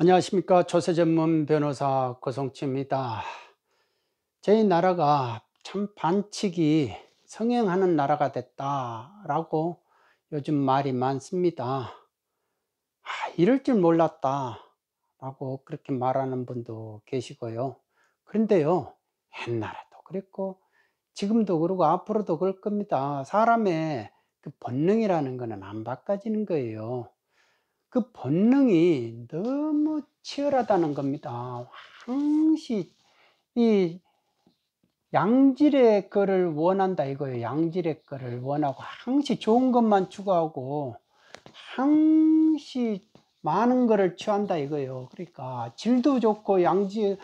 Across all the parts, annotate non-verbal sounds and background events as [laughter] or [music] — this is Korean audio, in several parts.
안녕하십니까 조세 전문 변호사 고성치입니다 제 나라가 참 반칙이 성행하는 나라가 됐다라고 요즘 말이 많습니다 아, 이럴 줄 몰랐다 라고 그렇게 말하는 분도 계시고요 그런데요 옛날에도 그랬고 지금도 그러고 앞으로도 그럴 겁니다 사람의 그 본능이라는 것은 안 바꿔지는 거예요 그 본능이 너무 치열하다는 겁니다. 항시 이 양질의 거를 원한다 이거예요. 양질의 거를 원하고 항시 좋은 것만 추구하고 항시 많은 거를 취한다 이거예요. 그러니까 질도 좋고 양질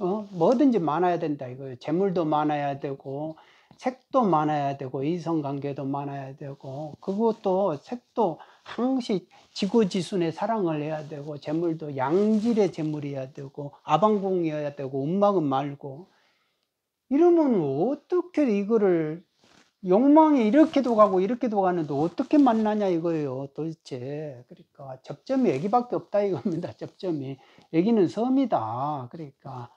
어? 뭐든지 많아야 된다 이거예요. 재물도 많아야 되고 색도 많아야 되고 이성관계도 많아야 되고 그것도 색도 항시 지구지순의 사랑을 해야 되고 재물도 양질의 재물이어야 되고 아방궁이어야 되고 음망은 말고 이러면 어떻게 이거를 욕망이 이렇게도 가고 이렇게도 가는데 어떻게 만나냐 이거예요 도대체 그러니까 접점이 애기밖에 없다 이겁니다 접점이 애기는 섬이다 그러니까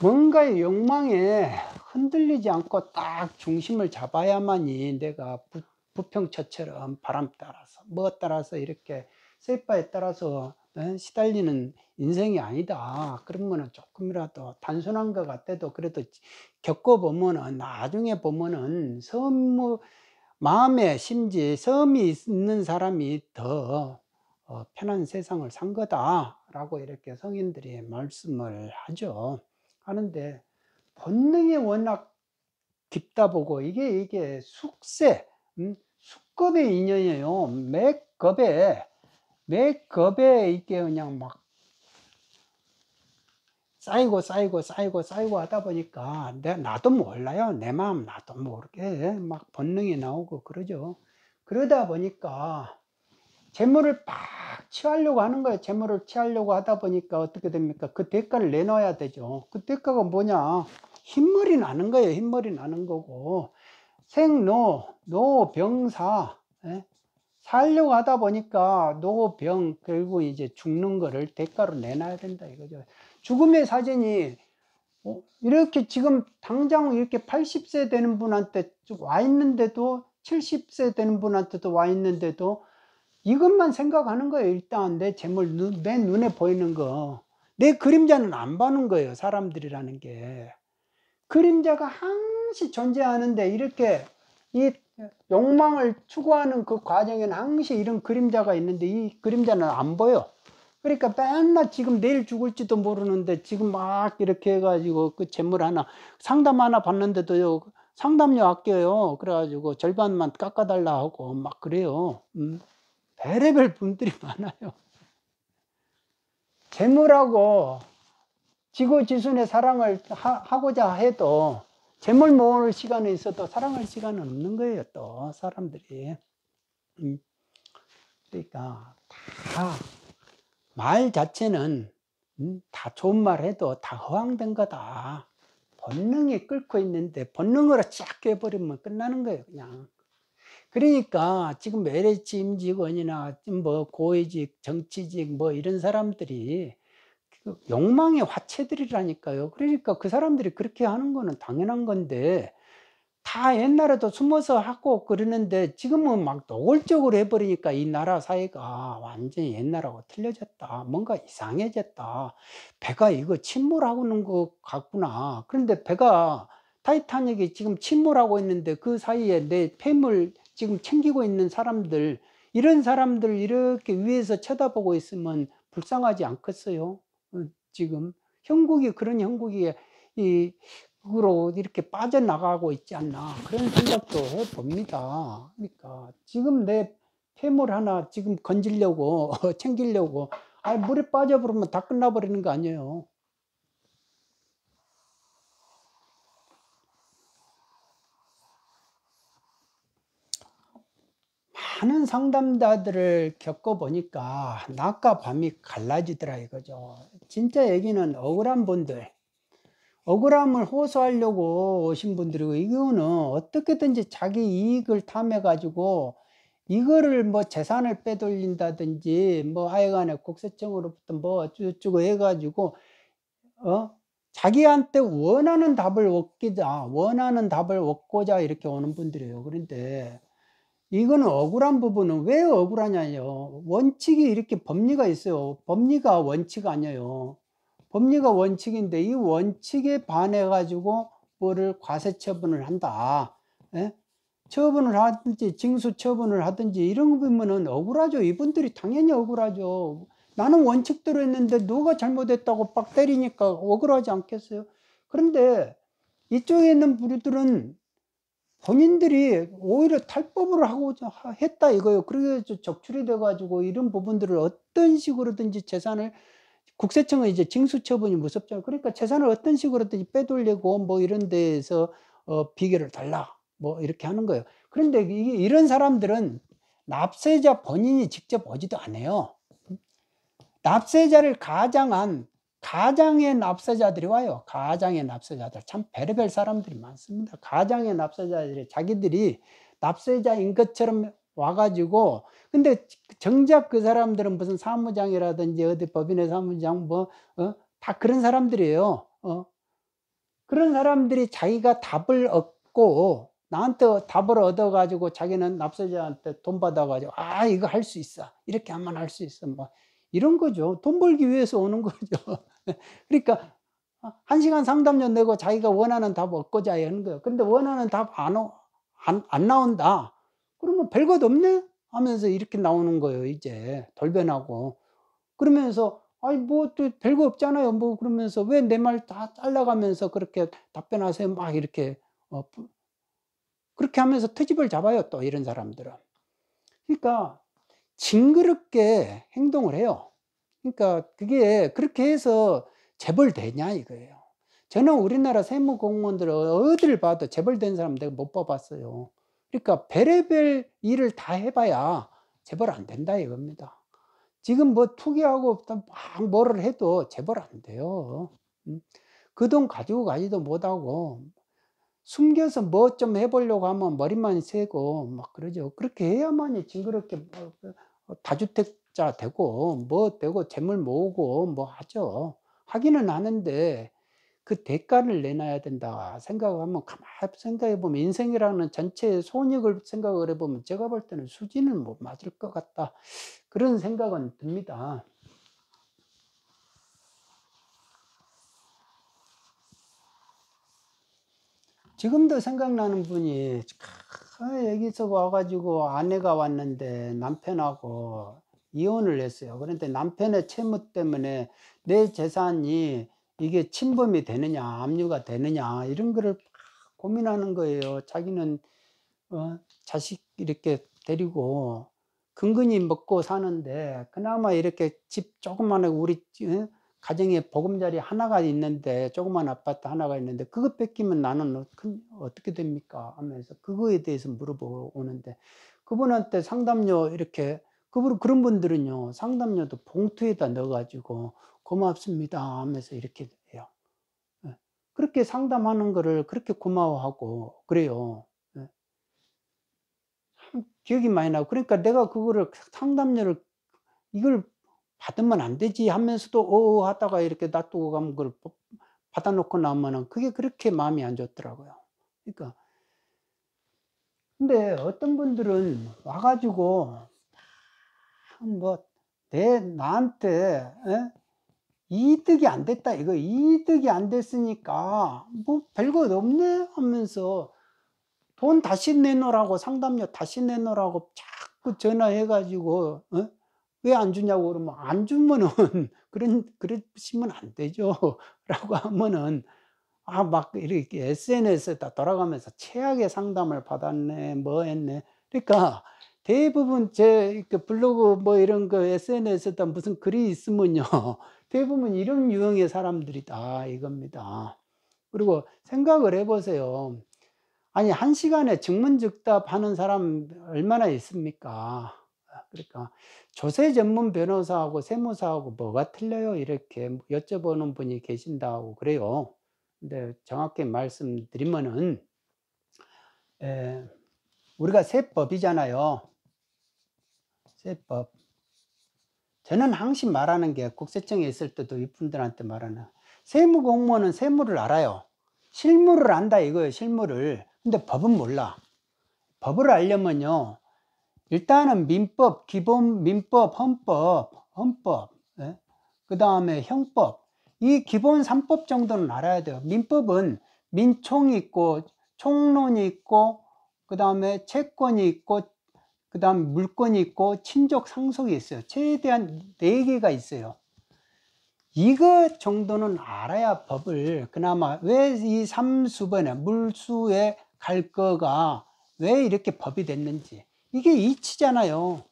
뭔가의 욕망에 흔들리지 않고 딱 중심을 잡아야만이 내가 부평처처럼 바람 따라서 뭐 따라서 이렇게 셀파에 따라서 어, 시달리는 인생이 아니다. 그러면은 조금이라도 단순한 것 같아도 그래도 겪어보면은 나중에 보면은 선무 마음에 심지 섬이 있는 사람이 더 어, 편한 세상을 산 거다라고 이렇게 성인들이 말씀을 하죠. 하는데 본능이 워낙 깊다 보고 이게 이게 숙세 음? 수급의 인연이에요. 맥겁에 맥겁에 이게 그냥 막 쌓이고 쌓이고 쌓이고 쌓이고 하다 보니까 내 나도 몰라요. 내 마음 나도 모르게 막 본능이 나오고 그러죠. 그러다 보니까 재물을 막 취하려고 하는 거예요. 재물을 취하려고 하다 보니까 어떻게 됩니까? 그 대가를 내놔야 되죠. 그 대가가 뭐냐? 흰머리 나는 거예요. 흰머리 나는 거고. 생노, 노병사, 예? 살려고 하다 보니까 노병, 결국 이제 죽는 거를 대가로 내놔야 된다 이거죠. 죽음의 사진이 어, 이렇게 지금 당장 이렇게 80세 되는 분한테 와 있는데도 70세 되는 분한테도 와 있는데도 이것만 생각하는 거예요. 일단 내 재물 내 눈에 보이는 거. 내 그림자는 안 보는 거예요. 사람들이라는 게. 그림자가 항상 항시 존재하는데 이렇게 이 욕망을 추구하는 그 과정에는 항시 이런 그림자가 있는데 이 그림자는 안 보여. 그러니까 맨날 지금 내일 죽을지도 모르는데 지금 막 이렇게 해가지고 그 재물 하나 상담 하나 받는데도 상담료 아껴요 그래가지고 절반만 깎아달라 하고 막 그래요 음, 별의별 분들이 [laughs] 많아요 재물하고 지구지순의 사랑을 하, 하고자 해도 재물 모으는 시간은 있어도 사랑할 시간은 없는 거예요, 또, 사람들이. 음. 그러니까, 다, 말 자체는, 음, 다 좋은 말 해도 다 허황된 거다. 본능이 끓고 있는데, 본능으로 쫙 깨버리면 끝나는 거예요, 그냥. 그러니까, 지금 메레 임직원이나, 뭐, 고위직, 정치직, 뭐, 이런 사람들이, 욕망의 화체들이라니까요. 그러니까 그 사람들이 그렇게 하는 거는 당연한 건데 다 옛날에도 숨어서 하고 그러는데 지금은 막 노골적으로 해버리니까 이 나라 사회가 아, 완전히 옛날하고 틀려졌다. 뭔가 이상해졌다. 배가 이거 침몰하고 있는 것 같구나. 그런데 배가 타이타닉이 지금 침몰하고 있는데 그 사이에 내 폐물 지금 챙기고 있는 사람들 이런 사람들 이렇게 위에서 쳐다보고 있으면 불쌍하지 않겠어요? 지금 형국이 그런 형국이 이 으로 이렇게 빠져나가고 있지 않나 그런 생각도 해봅니다. 그러니까 지금 내 폐물 하나 지금 건지려고 [laughs] 챙기려고 아 물에 빠져버리면 다 끝나버리는 거 아니에요. 많은 상담자들을 겪어보니까 낮과 밤이 갈라지더라 이거죠. 진짜 여기는 억울한 분들, 억울함을 호소하려고 오신 분들이고, 이거는 어떻게든지 자기 이익을 탐해가지고, 이거를 뭐 재산을 빼돌린다든지, 뭐 하여간에 국세청으로부터 뭐 어쩌고저쩌고 해가지고, 어? 자기한테 원하는 답을 얻기자, 원하는 답을 얻고자 이렇게 오는 분들이에요. 그런데 이건 억울한 부분은 왜 억울하냐요. 원칙이 이렇게 법리가 있어요. 법리가 원칙 아니에요. 법리가 원칙인데 이 원칙에 반해 가지고 뭐를 과세 처분을 한다. 예? 처분을 하든지 징수 처분을 하든지 이런 부분은 억울하죠. 이분들이 당연히 억울하죠. 나는 원칙대로 했는데 누가 잘못했다고 빡 때리니까 억울하지 않겠어요. 그런데 이쪽에 있는 부류들은 본인들이 오히려 탈법을 하고 했다 이거예요. 그래서 적출이 돼가지고 이런 부분들을 어떤 식으로든지 재산을 국세청은 이제 징수처분이 무섭죠. 그러니까 재산을 어떤 식으로든지 빼돌리고 뭐 이런 데에서 어, 비계를 달라 뭐 이렇게 하는 거예요. 그런데 이, 이런 사람들은 납세자 본인이 직접 오지도 않아요. 납세자를 가장한 가장의 납세자들이 와요. 가장의 납세자들. 참 별의별 사람들이 많습니다. 가장의 납세자들이 자기들이 납세자인 것처럼 와가지고 근데 정작 그 사람들은 무슨 사무장이라든지 어디 법인의 사무장 뭐다 어? 그런 사람들이에요. 어? 그런 사람들이 자기가 답을 얻고 나한테 답을 얻어가지고 자기는 납세자한테 돈 받아가지고 아 이거 할 수 있어 이렇게 하면 할 수 있어 뭐 이런 거죠. 돈 벌기 위해서 오는 거죠. [laughs] 그러니까 한 시간 상담료 내고 자기가 원하는 답 얻고자 하는 거예요. 근데 원하는 답안 안, 안 나온다. 그러면 별 것 없네? 하면서 이렇게 나오는 거예요, 이제. 돌변하고. 그러면서, 아니, 뭐, 별거 없잖아요. 뭐, 그러면서 왜 내 말 다 잘라가면서 그렇게 답변하세요. 막 이렇게. 어, 그렇게 하면서 트집을 잡아요, 또 이런 사람들은. 그러니까, 징그럽게 행동을 해요. 그러니까 그게 그렇게 해서 재벌되냐 이거예요. 저는 우리나라 세무공무원들 어, 어디를 봐도 재벌된 사람 내가 못 봐봤어요. 그러니까 베레벨 일을 다 해봐야 재벌 안 된다 이겁니다. 지금 뭐 투기하고 막 뭐를 해도 재벌 안 돼요. 음. 그돈 가지고 가지도 못하고 숨겨서 뭐 좀 해보려고 하면 머리만 세고 막 그러죠. 그렇게 해야만이 징그럽게 뭐 어, 다주택자 되고 뭐 되고 재물 모으고 뭐 하죠. 하기는 하는데 그 대가를 내놔야 된다 생각하면 가만히 생각해 보면 인생이라는 전체의 손익을 생각을 해보면 제가 볼 때는 수지는 못 맞을 것 같다 그런 생각은 듭니다. 지금도 생각나는 분이 여기서 그 와가지고 아내가 왔는데 남편하고 이혼을 했어요. 그런데 남편의 채무 때문에 내 재산이 이게 침범이 되느냐, 압류가 되느냐, 이런 거를 고민하는 거예요. 자기는, 어, 자식 이렇게 데리고 근근히 먹고 사는데, 그나마 이렇게 집 조그만한 우리, 어? 가정에 보금자리 하나가 있는데 조그만 아파트 하나가 있는데 그것 뺏기면 나는 어, 어떻게 됩니까 하면서 그거에 대해서 물어보는데 그분한테 상담료 이렇게 그분 그런 분들은요 상담료도 봉투에다 넣어가지고 고맙습니다 하면서 이렇게 해요 예. 그렇게 상담하는 거를 그렇게 고마워하고 그래요 예. 기억이 많이 나고 그러니까 내가 그거를 상담료를 이걸 받으면 안 되지 하면서도 어, 어 하다가 이렇게 놔두고 가면 그걸 받아놓고 나면은 그게 그렇게 마음이 안 좋더라고요. 그러니까 근데 어떤 분들은 와가지고 뭐내 나한테 에? 예? 이득이 안 됐다 이거 이득이 안 됐으니까 뭐 별거 없네 하면서 돈 다시 내놓으라고 상담료 다시 내놓으라고 자꾸 전화해가지고 에? 어? 왜안 주냐고 그러면 안 주면은 [laughs] 그런 그러시면 안 되죠라고 [laughs] 하면은 아 막 이렇게 SNS에다 돌아가면서 최악의 상담을 받았네 뭐 했네 그러니까 대부분 제 그 블로그 뭐 이런 거 SNS에다 무슨 글이 있으면요 [laughs] 대부분 이런 유형의 사람들이 다 이겁니다 그리고 생각을 해보세요 아니 한 시간에 증문즉답 하는 사람 얼마나 있습니까 그러니까 조세 전문 변호사하고 세무사하고 뭐가 틀려요? 이렇게 뭐 여쭤보는 분이 계신다고 그래요. 근데 정확히 말씀드리면은 에, 우리가 세법이잖아요. 세법. 저는 항상 말하는 게 국세청에 있을 때도 이분들한테 말하는 세무 공무원은 세무를 알아요. 실무를 안다 이거예요. 실무를. 근데 법은 몰라. 법을 알려면요. 일단은 민법, 기본 민법, 헌법, 헌법, 예? 그 다음에 형법 이 기본 3법 정도는 알아야 돼요 민법은 민총이 있고 총론이 있고 그 다음에 채권이 있고 그 다음 물권이 있고 친족 상속이 있어요 최대한 4개가 있어요 이거 정도는 알아야 법을 그나마 왜 이 삼수번에 물수에 갈 거가 왜 이렇게 법이 됐는지 이게 이치잖아요.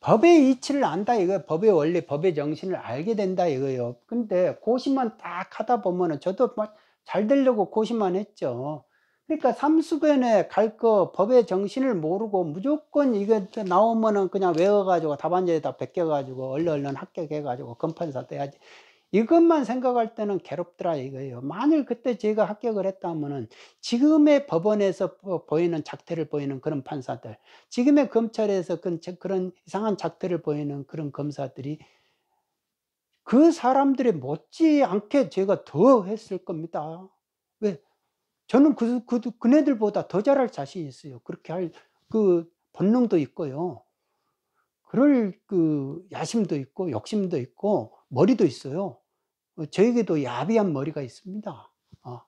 법의 이치를 안다 이거 법의 원리, 법의 정신을 알게 된다 이거예요. 근데 고심만 딱 하다 보면은 저도 뭐 잘 되려고 고심만 했죠. 그러니까 삼수변에 갈 거 법의 정신을 모르고 무조건 이거 나오면은 그냥 외워가지고 답안지에다 베껴가지고 얼른 얼른 합격해가지고 건판사 돼야지. 이것만 생각할 때는 괴롭더라 이거예요. 만일 그때 제가 합격을 했다면은 지금의 법원에서 보이는 작태를 보이는 그런 판사들, 지금의 검찰에서 그런, 그런 이상한 작태를 보이는 그런 검사들이 그 사람들이 못지않게 제가 더 했을 겁니다. 왜? 저는 그, 그, 그네들보다 더 잘할 자신이 있어요. 그렇게 할 그 본능도 있고요. 그럴 그 야심도 있고 욕심도 있고 머리도 있어요. 어, 저에게도 야비한 머리가 있습니다. 어,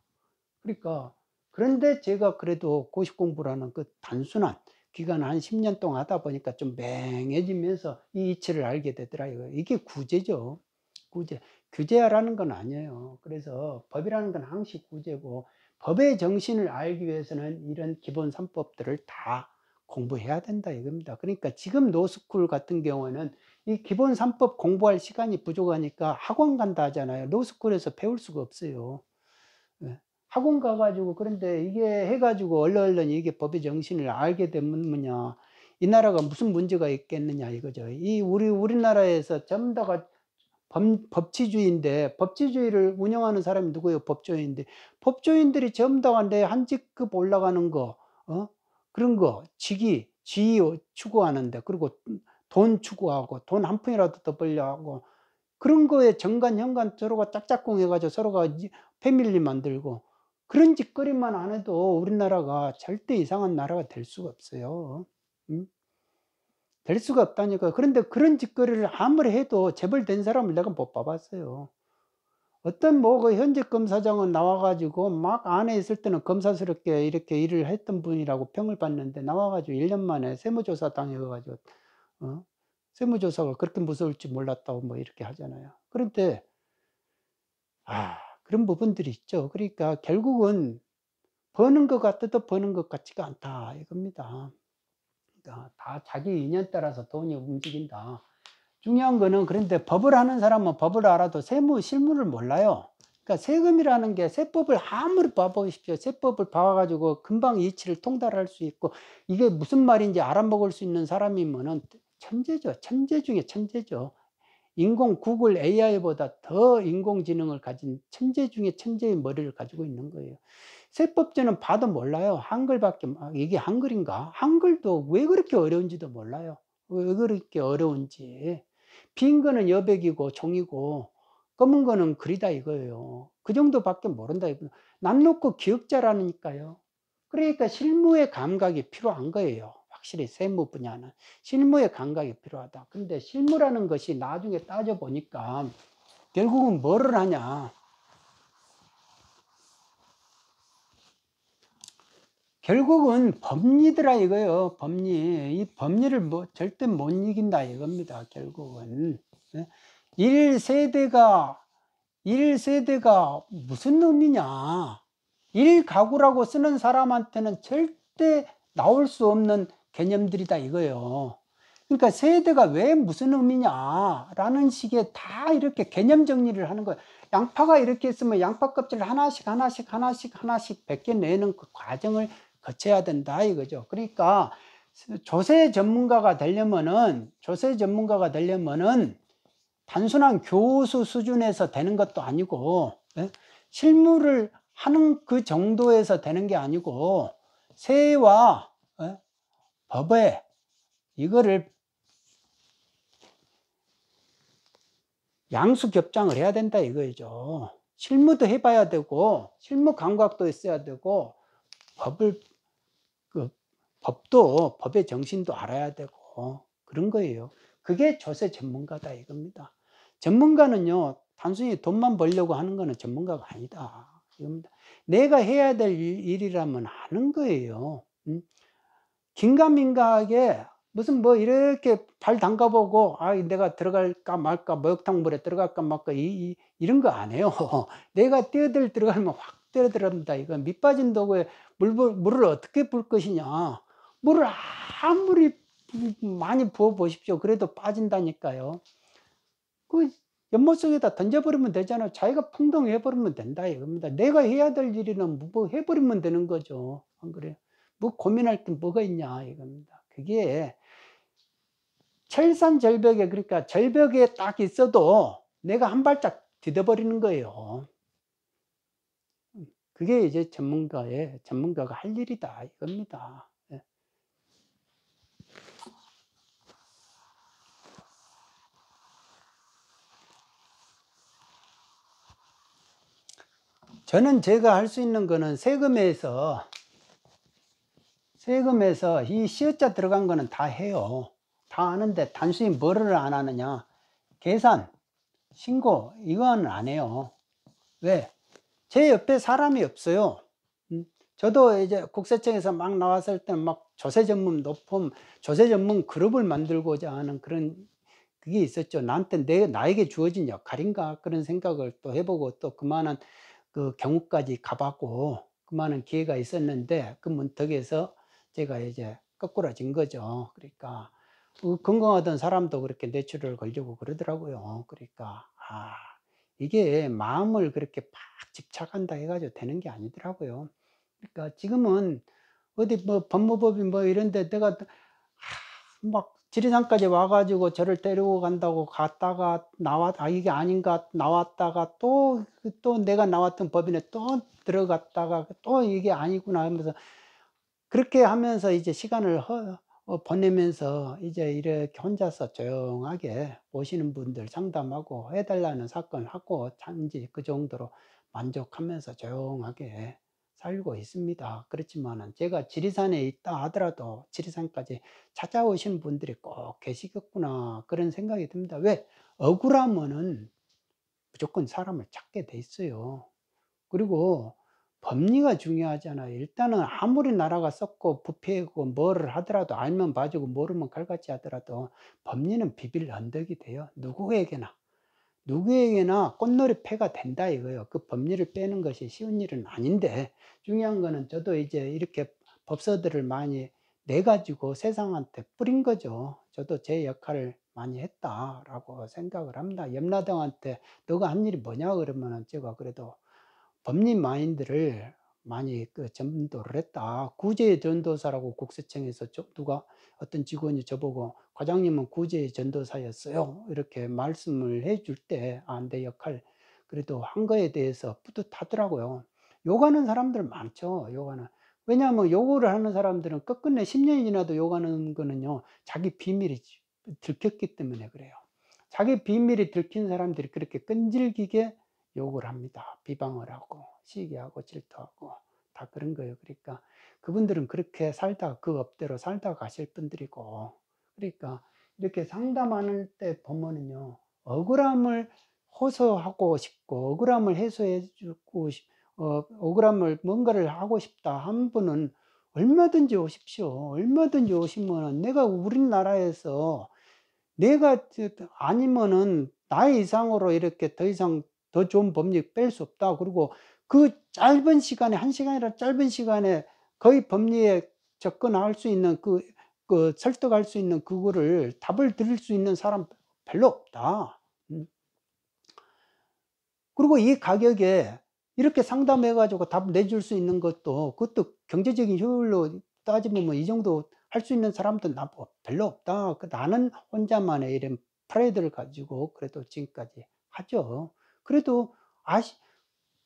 그러니까 그런데 제가 그래도 고시 공부라는 그 단순한 기간한 10년 동안 하다 보니까 좀 맹해지면서 이 이치를 알게 되더라고요. 이게 구제죠. 구제. 규제하라는 건 아니에요. 그래서 법이라는 건 항시 구제고 법의 정신을 알기 위해서는 이런 기본 3법들을 다 공부해야 된다 이겁니다. 그러니까 지금 노스쿨 같은 경우에는 이 기본 3법 공부할 시간이 부족하니까 학원 간다 하잖아요. 노스쿨에서 배울 수가 없어요. 예. 학원 가가지고 그런데 이게 해가지고 얼른얼른 이게 법의 정신을 알게 되면 뭐냐. 이 나라가 무슨 문제가 있겠느냐 이거죠. 이 우리 우리나라에서 전부 다가 범, 법치주의인데 법치주의를 운영하는 사람이 누구예요? 법조인인데 법조인들이 전부 다내 한 직급 올라가는 거, 어? 그런 거 직위 지위 추구하는데 그리고 돈 추구하고 돈 한 푼이라도 더 벌려 하고 그런 거에 정관현관 서로가 짝짝꿍 해가지고 서로가 패밀리 만들고 그런 짓거리만 안 해도 우리나라가 절대 이상한 나라가 될 수가 없어요. 응? 될 수가 없다니까. 그런데 그런 짓거리를 아무리 해도 재벌된 사람을 내가 못 봐봤어요. 어떤 뭐그 현직 검사장은 나와가지고 막 안에 있을 때는 검사스럽게 이렇게 일을 했던 분이라고 평을 받는데 나와가지고 1년 만에 세무조사 당해가지고 어? 세무조사가 그렇게 무서울지 몰랐다고 뭐 이렇게 하잖아요. 그런데 아 그런 부분들이 있죠. 그러니까 결국은 버는 것 같아도 버는 것 같지가 않다 이겁니다. 그러니까 다 자기 인연 따라서 돈이 움직인다. 중요한 거는 그런데 법을 하는 사람은 법을 알아도 세무 실무를 몰라요. 그러니까 세금이라는 게 세법을 아무리 봐보십시오. 세법을 봐가지고 금방 이치를 통달할 수 있고 이게 무슨 말인지 알아먹을 수 있는 사람이면은 천재죠. 천재 중에 천재죠. 인공 구글 AI보다 더 인공지능을 가진 천재 중에 천재의 머리를 가지고 있는 거예요. 세법제는 봐도 몰라요. 한글밖에 아, 이게 한글인가? 한글도 왜 그렇게 어려운지도 몰라요. 왜 그렇게 어려운지. 빈 거는 여백이고 종이고 검은 거는 글이다 이거예요. 그 정도밖에 모른다 이거. 남 놓고 기억자라니까요. 그러니까 실무의 감각이 필요한 거예요. 확실히 세무 분야는 실무의 감각이 필요하다. 근데 실무라는 것이 나중에 따져 보니까 결국은 뭐를 하냐? 결국은 법리더라 이거예요. 법리. 이 법리를 뭐 절대 못 이긴다 이겁니다. 결국은. 1세대가 예? 1세대가 무슨 의미냐. 1가구라고 쓰는 사람한테는 절대 나올 수 없는 개념들이다 이거예요. 그러니까 세대가 왜 무슨 의미냐라는 식의 다 이렇게 개념 정리를 하는 거예요. 양파가 이렇게 있으면 양파 껍질 하나씩 하나씩 하나씩 하나씩 벗겨내는 그 과정을 거쳐야 된다 이거죠. 그러니까 조세 전문가가 되려면은 조세 전문가가 되려면은 단순한 교수 수준에서 되는 것도 아니고 예? 실무를 하는 그 정도에서 되는 게 아니고 세와 예? 법에 이거를 양수 겹장을 해야 된다 이거죠. 실무도 해봐야 되고 실무 감각도 있어야 되고 법을 법도 법의 정신도 알아야 되고 그런 거예요. 그게 조세 전문가다 이겁니다. 전문가는요 단순히 돈만 벌려고 하는 거는 전문가가 아니다 이겁니다. 내가 해야 될 일이라면 하는 거예요. 음? 긴가민가하게 무슨 뭐 이렇게 발 담가보고 아 내가 들어갈까 말까 목욕탕 물에 들어갈까 말까 이, 이런거 안 해요. [laughs] 내가 뛰어들 들어가면 확 뛰어들어갑니다. 이건 밑빠진 도구에 물, 물을 어떻게 불 것이냐 물을 아무리 많이 부어 보십시오. 그래도 빠진다니까요. 그 연못속에다 던져버리면 되잖아요. 자기가 풍덩해버리면 된다 이겁니다. 내가 해야 될 일이는 뭐 해버리면 되는 거죠. 안 그래요? 뭐 고민할 게 뭐가 있냐 이겁니다. 그게 철산 절벽에 그러니까 절벽에 딱 있어도 내가 한 발짝 디뎌버리는 거예요. 그게 이제 전문가의 전문가가 할 일이다 이겁니다. 저는 제가 할 수 있는 거는 세금에서 세금에서 이 시옷자 들어간 거는 다 해요 다 하는데 단순히 뭐를 안 하느냐 계산 신고 이건 안 해요 왜? 제 옆에 사람이 없어요 음, 저도 이제 국세청에서 막 나왔을 때 막 조세 전문 높음 조세 전문 그룹을 만들고자 하는 그런 그게 있었죠 나한테 내 나에게 주어진 역할인가 그런 생각을 또 해보고 또 그만한 그 경우까지 가봤고 그 많은 기회가 있었는데 그 문턱에서 제가 이제 거꾸러진 거죠. 그러니까 어 건강하던 사람도 그렇게 뇌출혈 걸리고 그러더라고요. 그러니까 아 이게 마음을 그렇게 막 집착한다 해가지고 되는 게 아니더라고요. 그러니까 지금은 어디 뭐 법무법인 뭐 이런데 내가 아 막 지리산까지 와가지고 저를 데리고 간다고 갔다가 나왔, 아, 이게 아닌가 나왔다가 또, 또 내가 나왔던 법인에 또 들어갔다가 또 이게 아니구나 하면서 그렇게 하면서 이제 시간을 허, 어, 보내면서 이제 이렇게 혼자서 조용하게 오시는 분들 상담하고 해달라는 사건을 하고 참지 그 정도로 만족하면서 조용하게 살고 있습니다. 그렇지만 제가 지리산에 있다 하더라도 지리산까지 찾아오신 분들이 꼭 계시겠구나 그런 생각이 듭니다. 왜 억울하면은 무조건 사람을 찾게 돼 있어요. 그리고 법리가 중요하잖아요. 일단은 아무리 나라가 썩고 부패고 뭐를 하더라도 알면 봐주고 모르면 갈같이 하더라도 법리는 비빌 언덕이 돼요. 누구에게나. 누구에게나 꽃놀이 패가 된다 이거예요. 그 법리를 빼는 것이 쉬운 일은 아닌데 중요한 거는 저도 이제 이렇게 법서들을 많이 내 가지고 세상한테 뿌린 거죠. 저도 제 역할을 많이 했다라고 생각을 합니다. 염라당한테 너가 한 일이 뭐냐 그러면 제가 그래도 법리 마인드를 많이 그점도를 했다. 아, 구제 전도사라고 국세청에서 누가 어떤 직원이 저보고 과장님은 구제 전도사였어요. 이렇게 말씀을 해줄 때 아, 내 역할 그래도 한 거에 대해서 뿌듯하더라고요. 요가는 사람들 많죠. 요가는 왜냐하면 요거를 하는 사람들은 끝끝내 10년이 지나도 요가는 거는요 자기 비밀이 들켰기 때문에 그래요. 자기 비밀이 들킨 사람들이 그렇게 끈질기게 욕을 합니다. 비방을 하고 시기하고 질투하고 다 그런 거예요. 그러니까 그분들은 그렇게 살다 가그 업대로 살다 가실 가 분들이고 그러니까 이렇게 상담하는 때 보면은요 억울함을 호소하고 싶고 억울함을 해소해 주고 싶, 어, 억울함을 뭔가를 하고 싶다 한 분은 얼마든지 오십시오. 얼마든지 오시면 은 내가 우리나라에서 내가 아니면은 나의 이상으로 이렇게 더 이상 더 좋은 법률 뺄 수 없다. 그리고 그 짧은 시간에 한 시간이라 짧은 시간에 거의 법리에 접근할 수 있는 그, 그 설득할 수 있는 그거를 답을 드릴 수 있는 사람 별로 없다. 음. 그리고 이 가격에 이렇게 상담해 가지고 답 내줄 수 있는 것도 그것도 경제적인 효율로 따지면 뭐 이 정도 할 수 있는 사람도 나 별로 없다. 그 나는 혼자만의 이런 프레이드를 가지고 그래도 지금까지 하죠. 그래도 아시,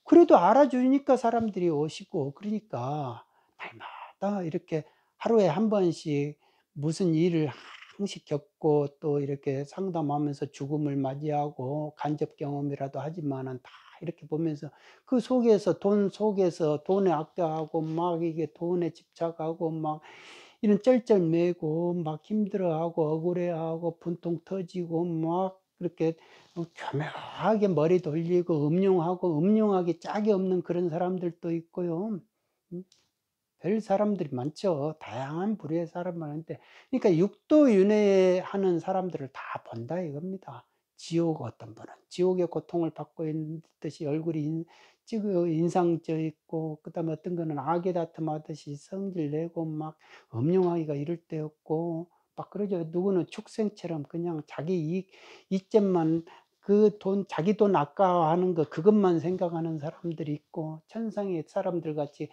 그래도 알아주니까 사람들이 오시고 그러니까 날마다 이렇게 하루에 한 번씩 무슨 일을 항상 겪고 또 이렇게 상담하면서 죽음을 맞이하고 간접 경험이라도 하지만은 다 이렇게 보면서 그 속에서 돈 속에서 돈에 악대하고막 이게 돈에 집착하고 막 이런 쩔쩔매고 막 힘들어하고 억울해하고 분통 터지고 막 그렇게 어, 교묘하게 머리 돌리고 음흉하고 음흉하기 짝이 없는 그런 사람들도 있고요. 음, 별 사람들이 많죠. 다양한 부류의 사람 많은데. 그러니까 육도윤회 하는 사람들을 다 본다 이겁니다. 지옥 어떤 분은 지옥의 고통을 받고 있듯이 는 얼굴이 찍어 인상져 있고 그다음에 어떤 거는 악에 다툼하듯이 성질 내고 막 음흉하기가 이럴 때였고 막 그러죠. 누구는 축생처럼 그냥 자기 이익, 이점만 그 돈, 자기 돈 아까워하는 거, 그것만 생각하는 사람들이 있고, 천상의 사람들 같이,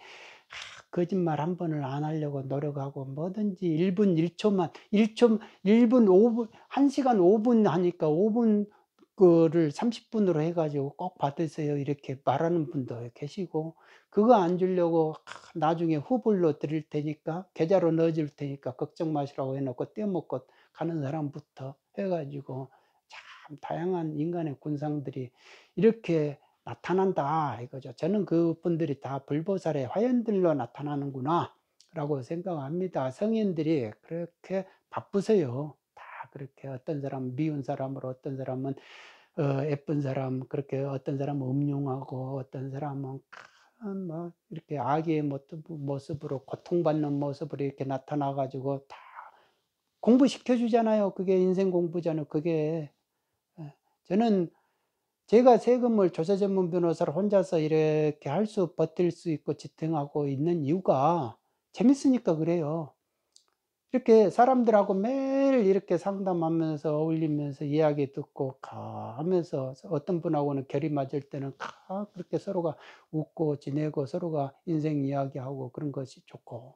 하, 거짓말 한 번을 안 하려고 노력하고, 뭐든지 1분 1초만, 1초, 1분 5분, 1시간 5분 하니까 5분 그거를 30분으로 해가지고 꼭 받으세요 이렇게 말하는 분도 계시고 그거 안 주려고 나중에 후불로 드릴 테니까 계좌로 넣어줄 테니까 걱정 마시라고 해놓고 떼먹고 가는 사람부터 해가지고 참 다양한 인간의 군상들이 이렇게 나타난다 이거죠 저는 그분들이 다 불보살의 화연들로 나타나는구나 라고 생각합니다 성인들이 그렇게 바쁘세요 그렇게 어떤 사람 미운 사람으로 어떤 사람은 어, 예쁜 사람 그렇게 어떤 사람은 음흉하고 어떤 사람은 뭐 이렇게 아기의 모습으로 고통받는 모습으로 이렇게 나타나 가지고 다 공부시켜 주잖아요 그게 인생 공부잖아요 그게 예. 저는 제가 세금을 조사 전문 변호사를 혼자서 이렇게 할 수 버틸 수 있고 지탱하고 있는 이유가 재밌으니까 그래요 이렇게 사람들하고 매일 이렇게 상담하면서 어울리면서 이야기 듣고 가 하면서 어떤 분하고는 결이 맞을 때는 가 그렇게 서로가 웃고 지내고 서로가 인생 이야기하고 그런 것이 좋고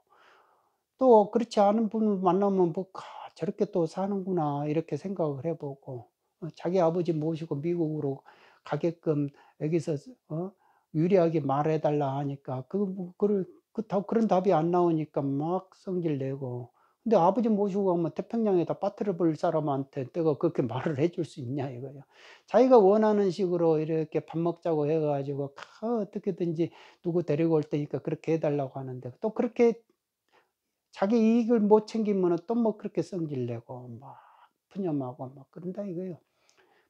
또 그렇지 않은 분을 만나면 뭐 가, 저렇게 또 사는구나 이렇게 생각을 해보고 어, 자기 아버지 모시고 미국으로 가게끔 여기서 어? 유리하게 말해달라 하니까 그, 그를 그, 다, 그런 답이 안 나오니까 막 성질 내고 근데 아버지 모시고 가면 태평양에다 빠트려 볼 사람한테 내가 그렇게 말을 해줄 수 있냐 이거예요. 자기가 원하는 식으로 이렇게 밥 먹자고 해가지고 어떻게든지 누구 데리고 올 테니까 그렇게 해달라고 하는데 또 그렇게 자기 이익을 못 챙기면 또뭐 그렇게 성질내고 막 푸념하고 막 그런다 이거예요.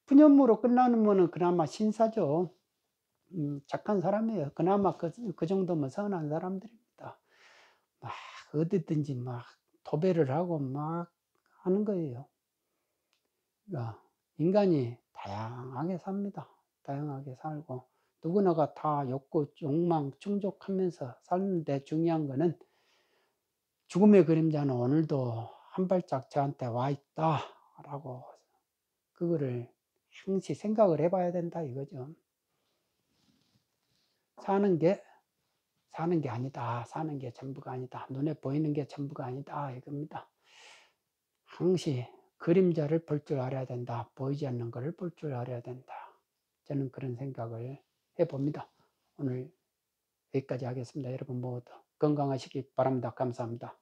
푸념으로 끝나는 그나마 신사죠. 음, 착한 사람이에요. 그나마 그, 그 정도면 선한 사람들입니다. 막 어디든지 막 도배를 하고 막 하는 거예요. 그러니까 인간이 다양하게 삽니다. 다양하게 살고 누구나가 다 욕구, 욕망 충족하면서 사는데 중요한 거는 죽음의 그림자는 오늘도 한 발짝 저한테 와 있다 라고 그거를 항시 생각을 해봐야 된다 이거죠. 사는 게 사는 게 아니다. 사는 게 전부가 아니다. 눈에 보이는 게 전부가 아니다. 이겁니다. 항시 그림자를 볼 줄 알아야 된다. 보이지 않는 것을 볼 줄 알아야 된다. 저는 그런 생각을 해봅니다. 오늘 여기까지 하겠습니다. 여러분 모두 건강하시기 바랍니다. 감사합니다.